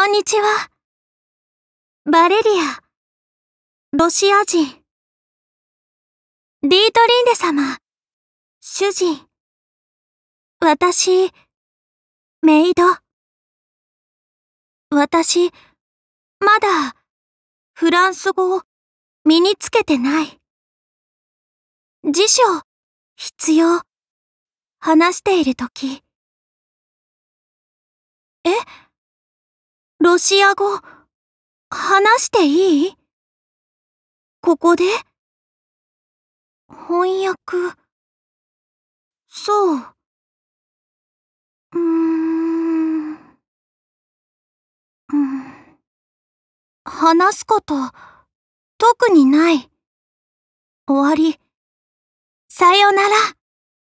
こんにちは。バレリア。ロシア人。ディートリンデ様。主人。私、メイド。私、まだ、フランス語を身につけてない。辞書、必要。話しているとき。ロシア語、話していいここで翻訳、そう。うーん。話すこと、特にない。終わり。さよなら。